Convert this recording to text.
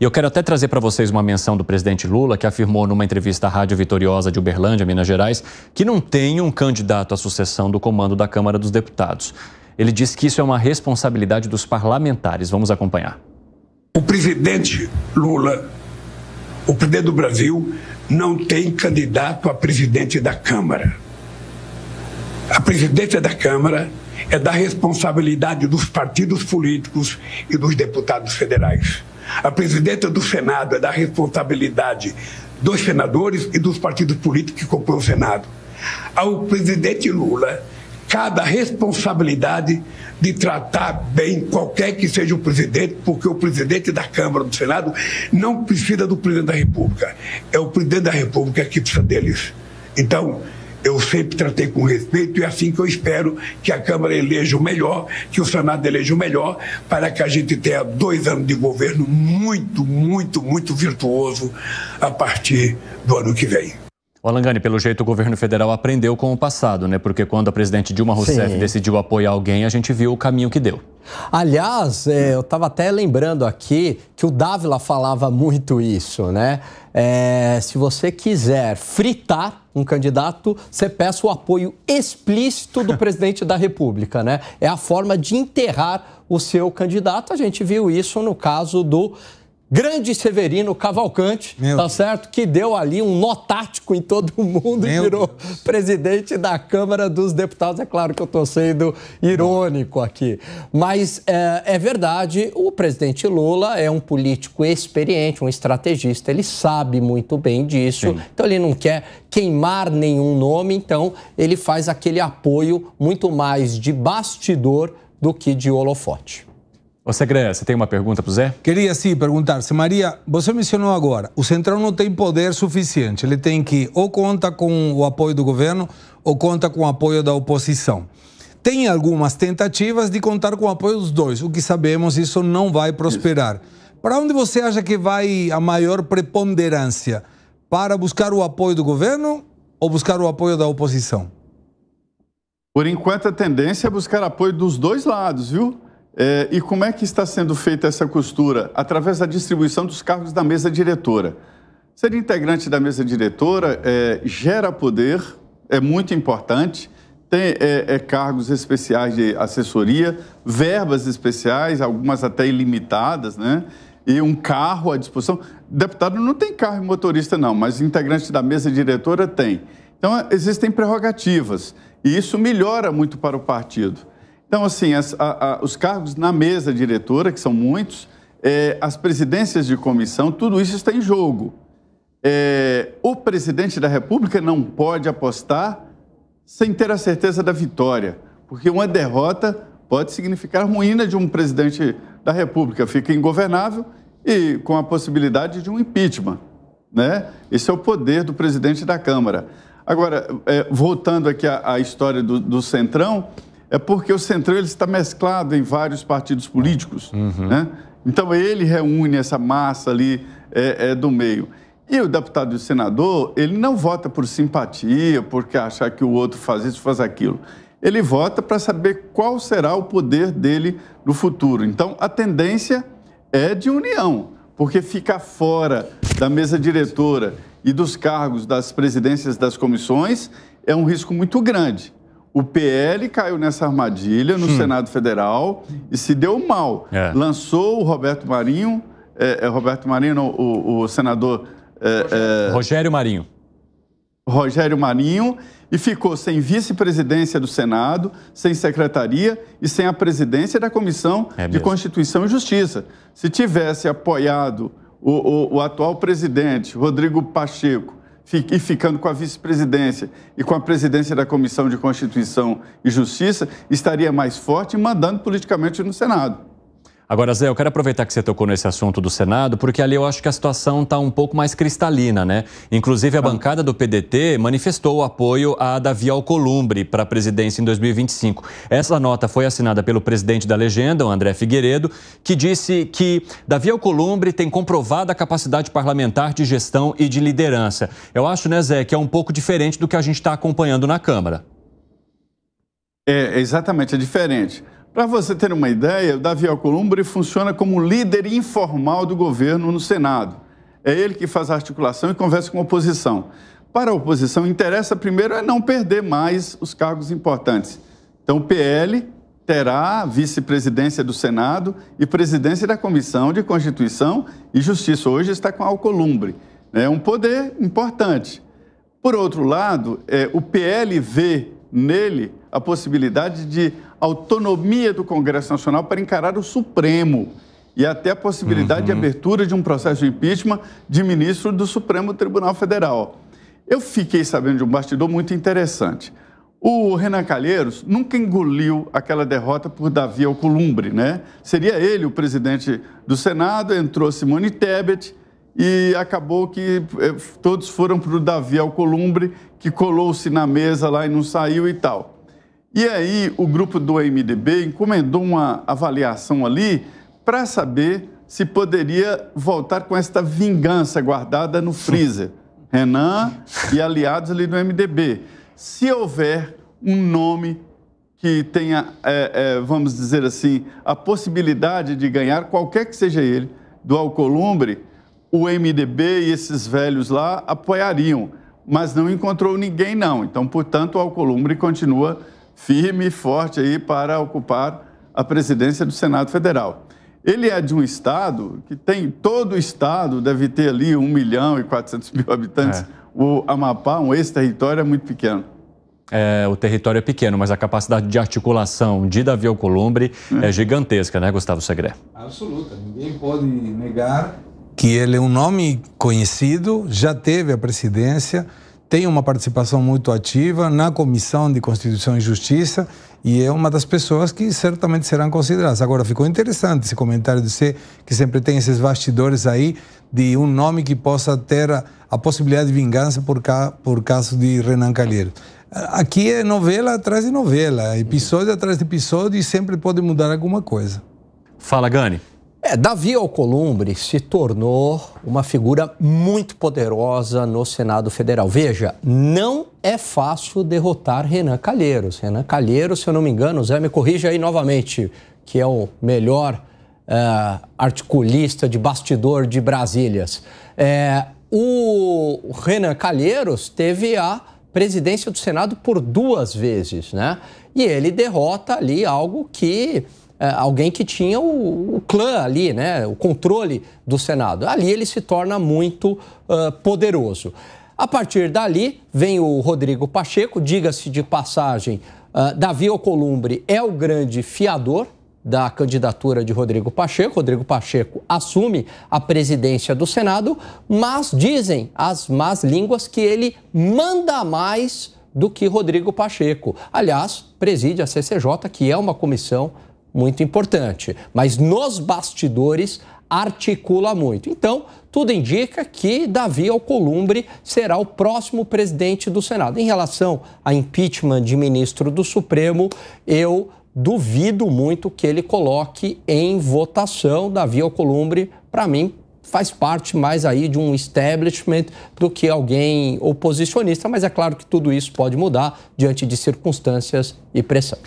E eu quero até trazer para vocês uma menção do presidente Lula, que afirmou numa entrevista à Rádio Vitoriosa de Uberlândia, Minas Gerais, que não tem um candidato à sucessão do comando da Câmara dos Deputados. Ele disse que isso é uma responsabilidade dos parlamentares. Vamos acompanhar. O presidente Lula, o presidente do Brasil, não tem candidato a presidente da Câmara. A presidência da Câmara é da responsabilidade dos partidos políticos e dos deputados federais. A presidenta do Senado é da responsabilidade dos senadores e dos partidos políticos que compõem o Senado. Ao presidente Lula cabe a responsabilidade de tratar bem qualquer que seja o presidente, porque o presidente da Câmara, do Senado, não precisa do presidente da República. É o presidente da República que precisa deles. Então, eu sempre tratei com respeito e é assim que eu espero que a Câmara eleja o melhor, que o Senado eleja o melhor, para que a gente tenha dois anos de governo muito, muito, muito virtuoso a partir do ano que vem. Alangani, pelo jeito, o governo federal aprendeu com o passado, né? Porque quando a presidente Dilma Rousseff Sim. decidiu apoiar alguém, a gente viu o caminho que deu. Aliás, é, eu estava até lembrando aqui que o Dávila falava muito isso, né? É, se você quiser fritar um candidato, você peça o apoio explícito do presidente da República, né? É a forma de enterrar o seu candidato. A gente viu isso no caso do Grande Severino Cavalcante, Meu tá Deus. certo? Que deu ali um nó tático em todo mundo Meu e virou Deus. presidente da Câmara dos Deputados. É claro que eu estou sendo irônico aqui. Mas é, é, verdade, o presidente Lula é um político experiente, um estrategista, ele sabe muito bem disso. Sim. Então ele não quer queimar nenhum nome, então ele faz aquele apoio muito mais de bastidor do que de holofote. Ô Segredo, você tem uma pergunta para o Zé? Queria sim perguntar. Se Maria, você mencionou agora, o Centrão não tem poder suficiente. Ele tem que ou conta com o apoio do governo ou conta com o apoio da oposição. Tem algumas tentativas de contar com o apoio dos dois. O que sabemos, isso não vai prosperar. Para onde você acha que vai a maior preponderância? Para buscar o apoio do governo ou buscar o apoio da oposição? Por enquanto, a tendência é buscar apoio dos dois lados, viu? É, e como é que está sendo feita essa costura? Através da distribuição dos cargos da mesa diretora. Ser integrante da mesa diretora é, gera poder, é muito importante, tem é, é, cargos especiais de assessoria, verbas especiais, algumas até ilimitadas, né? E um carro à disposição. Deputado não tem carro e motorista, não, mas integrante da mesa diretora tem. Então, existem prerrogativas, e isso melhora muito para o partido. Então, assim, as, a, a, os cargos na mesa diretora, que são muitos, é, as presidências de comissão, tudo isso está em jogo. É, o presidente da República não pode apostar sem ter a certeza da vitória, porque uma derrota pode significar ruína de um presidente da República, fica ingovernável e com a possibilidade de um impeachment. Né? Esse é o poder do presidente da Câmara. Agora, é, voltando aqui à, à história do, do Centrão, é porque o Centrão ele está mesclado em vários partidos políticos. Uhum. Né? Então, ele reúne essa massa ali é, é, do meio. E o deputado e o senador, ele não vota por simpatia, porque achar que o outro faz isso, faz aquilo. Ele vota para saber qual será o poder dele no futuro. Então, a tendência é de união, porque ficar fora da mesa diretora e dos cargos das presidências das comissões é um risco muito grande. O PL caiu nessa armadilha no hum. Senado Federal e se deu mal. É. Lançou o Roberto Marinho, é, é Roberto Marinho, o, o, senador. É, é, Rogério Marinho. Rogério Marinho e ficou sem vice-presidência do Senado, sem secretaria e sem a presidência da Comissão é de Constituição e Justiça. Se tivesse apoiado o, o, o atual presidente, Rodrigo Pacheco, e ficando com a vice-presidência e com a presidência da Comissão de Constituição e Justiça, estaria mais forte e mandando politicamente no Senado. Agora, Zé, eu quero aproveitar que você tocou nesse assunto do Senado, porque ali eu acho que a situação está um pouco mais cristalina, né? Inclusive, a tá. bancada do PDT manifestou o apoio a Davi Alcolumbre para a presidência em 2025. Essa nota foi assinada pelo presidente da legenda, o André Figueiredo, que disse que Davi Alcolumbre tem comprovada capacidade parlamentar de gestão e de liderança. Eu acho, né, Zé, que é um pouco diferente do que a gente está acompanhando na Câmara. É, exatamente, é diferente. Para você ter uma ideia, Davi Alcolumbre funciona como líder informal do governo no Senado. É ele que faz a articulação e conversa com a oposição. Para a oposição, interessa primeiro é não perder mais os cargos importantes. Então, o PL terá vice-presidência do Senado e presidência da Comissão de Constituição e Justiça. Hoje está com Alcolumbre. É um poder importante. Por outro lado, é, o PL vê nele a possibilidade de autonomia do Congresso Nacional para encarar o Supremo e até a possibilidade uhum. de abertura de um processo de impeachment de ministro do Supremo Tribunal Federal. Eu fiquei sabendo de um bastidor muito interessante. O Renan Calheiros nunca engoliu aquela derrota por Davi Alcolumbre, né? Seria ele o presidente do Senado, entrou Simone Tebet e acabou que eh, todos foram para o Davi Alcolumbre, que colou-se na mesa lá e não saiu e tal. E aí o grupo do MDB encomendou uma avaliação ali para saber se poderia voltar com esta vingança guardada no freezer. Renan e aliados ali do MDB. Se houver um nome que tenha, é, é, vamos dizer assim, a possibilidade de ganhar, qualquer que seja ele, do Alcolumbre, o MDB e esses velhos lá apoiariam, mas não encontrou ninguém, não. Então, portanto, o Alcolumbre continua firme e forte aí para ocupar a presidência do Senado Federal. Ele é de um estado que tem, todo o estado deve ter ali 1 milhão e 400 mil habitantes. É. O Amapá, um ex-território, é muito pequeno. É, o território é pequeno, mas a capacidade de articulação de Davi Alcolumbre é, é gigantesca, né, Gustavo Segre? Absoluta. Ninguém pode negar que ele é um nome conhecido, já teve a presidência tem uma participação muito ativa na Comissão de Constituição e Justiça e é uma das pessoas que certamente serão consideradas. Agora, ficou interessante esse comentário de você, que sempre tem esses bastidores aí, de um nome que possa ter a, a possibilidade de vingança por, ca, por causa de Renan Calheiro. Aqui é novela atrás de novela, episódio atrás de episódio e sempre pode mudar alguma coisa. Fala, Gani. É, Davi Alcolumbre se tornou uma figura muito poderosa no Senado Federal. Veja, não é fácil derrotar Renan Calheiros. Renan Calheiros, se eu não me engano, Zé, me corrija aí novamente, que é o melhor uh, articulista de bastidor de Brasílias. É, o Renan Calheiros teve a presidência do Senado por duas vezes, né? E ele derrota ali algo que é, alguém que tinha o, o, clã ali, né, o controle do Senado. Ali ele se torna muito uh, poderoso. A partir dali vem o Rodrigo Pacheco, diga-se de passagem, uh, Davi Alcolumbre é o grande fiador da candidatura de Rodrigo Pacheco. Rodrigo Pacheco assume a presidência do Senado, mas dizem as más línguas que ele manda mais do que Rodrigo Pacheco. Aliás, preside a CCJ, que é uma comissão muito importante, mas nos bastidores articula muito. Então, tudo indica que Davi Alcolumbre será o próximo presidente do Senado. Em relação a impeachment de ministro do Supremo, eu duvido muito que ele coloque em votação Davi Alcolumbre, para mim, faz parte mais aí de um establishment do que alguém oposicionista, mas é claro que tudo isso pode mudar diante de circunstâncias e pressão.